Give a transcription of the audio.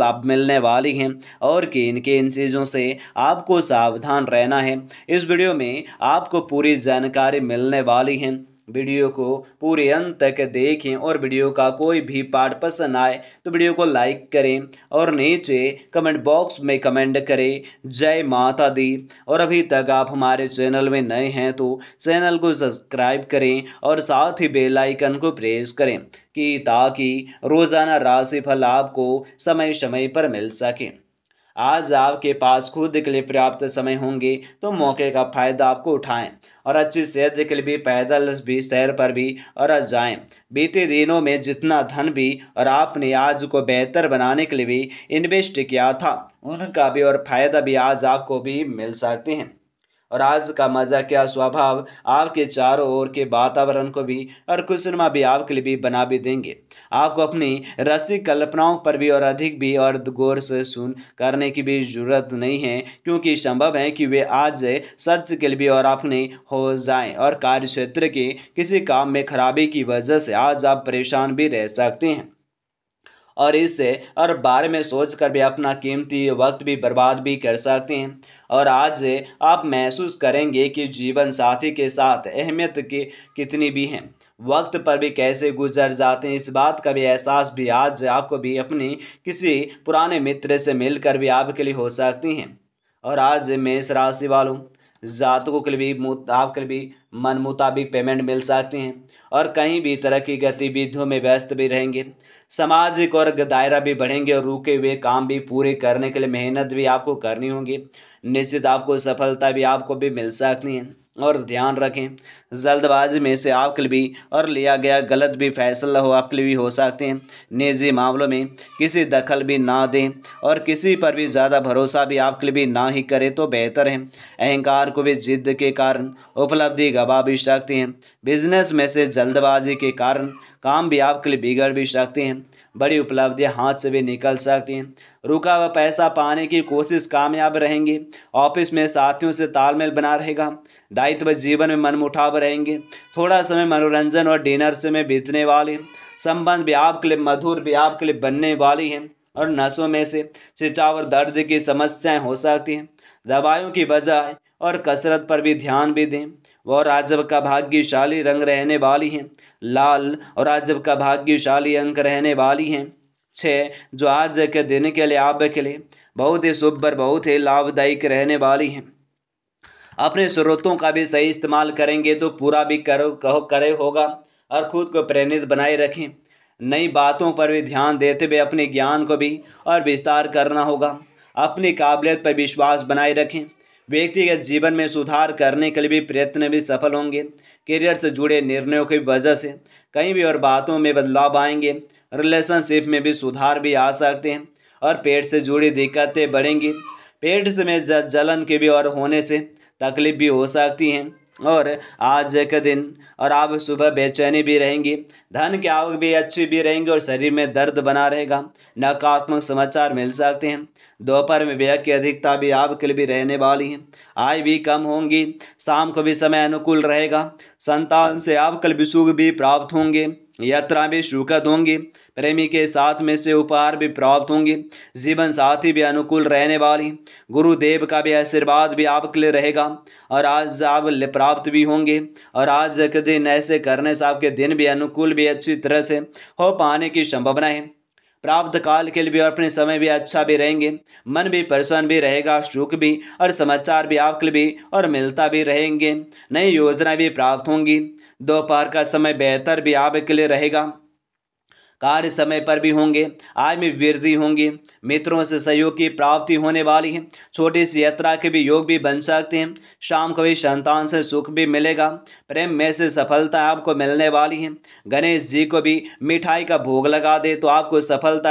लाभ मिलने वाली हैं और किन किन चीज़ों से आपको सावधान रहना है इस वीडियो में आपको पूरी जानकारी मिलने वाली है वीडियो को पूरे अंत तक देखें और वीडियो का कोई भी पार्ट पसंद आए तो वीडियो को लाइक करें और नीचे कमेंट बॉक्स में कमेंट करें जय माता दी और अभी तक आप हमारे चैनल में नए हैं तो चैनल को सब्सक्राइब करें और साथ ही बेल आइकन को प्रेस करें कि ताकि रोज़ाना राशिफल आपको समय समय पर मिल सके आज आपके पास खुद के लिए पर्याप्त समय होंगे तो मौके का फ़ायदा आपको उठाएं और अच्छी सेहत के लिए भी पैदल भी सैर पर भी और जाएं बीते दिनों में जितना धन भी और आपने आज को बेहतर बनाने के लिए भी इन्वेस्ट किया था उनका भी और फ़ायदा भी आज आपको भी मिल सकते हैं और आज का मज़ा क्या स्वभाव आपके चारों ओर के वातावरण को भी और खुशनुमा भी आपके लिए भी बना भी देंगे आपको अपनी रसिक कल्पनाओं पर भी और अधिक भी और गौर से सुन करने की भी जरूरत नहीं है क्योंकि संभव है कि वे आज सच के लिए भी और अपने हो जाएं और कार्य क्षेत्र के किसी काम में खराबी की वजह से आज आप परेशान भी रह सकते हैं और इस और बारे में सोच कर भी अपना कीमती वक्त भी बर्बाद भी कर सकते हैं और आज आप महसूस करेंगे कि जीवन साथी के साथ अहमियत की कितनी भी है वक्त पर भी कैसे गुजर जाते हैं इस बात का भी एहसास भी आज आपको भी अपनी किसी पुराने मित्र से मिलकर भी आपके लिए हो सकती हैं और आज मेष राशि वालों जातकों के लिए भी आपके लिए भी मन मुताबिक पेमेंट मिल सकती हैं और कहीं भी तरह की गतिविधियों में व्यस्त भी रहेंगे सामाजिक और दायरा भी बढ़ेंगे और रुके हुए काम भी पूरे करने के लिए मेहनत भी आपको करनी होगी निश्चित आपको सफलता भी आपको भी मिल सकती है और ध्यान रखें जल्दबाजी में से आपके भी और लिया गया गलत भी फैसला हो आपके भी हो सकते हैं निजी मामलों में किसी दखल भी ना दें और किसी पर भी ज़्यादा भरोसा भी आपके भी ना ही करें तो बेहतर है अहंकार को भी जिद के कारण उपलब्धि गवा भी सकते हैं बिजनेस में से जल्दबाजी के कारण काम भी आपके लिए बिगड़ भी सकते हैं बड़ी उपलब्धियाँ हाथ से भी निकल सकती हैं रुका हुआ पैसा पाने की कोशिश कामयाब रहेंगी ऑफिस में साथियों से तालमेल बना रहेगा दायित्व जीवन में मनमुठाव रहेंगे थोड़ा समय मनोरंजन और डिनर से में बीतने वाले संबंध भी आपके लिए मधुर भी आपके लिए बनने वाली हैं और नसों में से सिंचाव और दर्द की समस्याएं हो सकती हैं दवाइयों की बजाय और कसरत पर भी ध्यान भी दें वह राजव का भाग्यशाली रंग रहने वाली हैं लाल और राजव का भाग्यशाली अंक रहने वाली हैं छः जो आज के दिन के लिए आप के लिए बहुत ही शुभ और बहुत ही लाभदायक रहने वाली हैं अपने स्रोतों का भी सही इस्तेमाल करेंगे तो पूरा भी करो कहो करे होगा और खुद को प्रेरित बनाए रखें नई बातों पर भी ध्यान देते हुए अपने ज्ञान को भी और विस्तार करना होगा अपनी काबिलियत पर विश्वास बनाए रखें व्यक्तिगत जीवन में सुधार करने के लिए भी प्रयत्न भी सफल होंगे करियर से जुड़े निर्णयों की वजह से कहीं भी और बातों में बदलाव आएंगे रिलेशनशिप में भी सुधार भी आ सकते हैं और पेट से जुड़ी दिक्कतें बढ़ेंगी पेट से में जलन के भी और होने से तकलीफ भी हो सकती हैं और आज के दिन और आप सुबह बेचैनी भी रहेंगी धन की आवक भी अच्छी भी रहेंगी और शरीर में दर्द बना रहेगा नकारात्मक समाचार मिल सकते हैं दोपहर में व्यय की अधिकता भी आपके लिए भी रहने वाली है आय भी कम होंगी शाम को भी समय अनुकूल रहेगा संतान से आपके लिए भी सुख भी प्राप्त होंगे यात्रा भी सुखद होंगी प्रेमी के साथ में से उपहार भी प्राप्त होंगे जीवन साथी भी अनुकूल रहने वाली गुरुदेव का भी आशीर्वाद भी आपके लिए रहेगा और आज आप प्राप्त भी होंगे और आज के दिन ऐसे करने से आपके दिन भी अनुकूल भी अच्छी तरह से हो पाने की संभावना है प्राप्त काल के लिए भी और अपने समय भी अच्छा भी रहेंगे मन भी प्रसन्न भी रहेगा सुख भी और समाचार भी आपके लिए भी और मिलता भी रहेंगे नई योजना भी प्राप्त होंगी दोपहर का समय बेहतर भी आपके लिए रहेगा कार्य समय पर भी होंगे आय में वृद्धि होंगी मित्रों से सहयोग की प्राप्ति होने वाली है छोटी सी यात्रा के भी योग भी बन सकते हैं शाम को भी संतान से सुख भी मिलेगा प्रेम में से सफलता आपको मिलने वाली है गणेश जी को भी मिठाई का भोग लगा दे तो आपको सफलता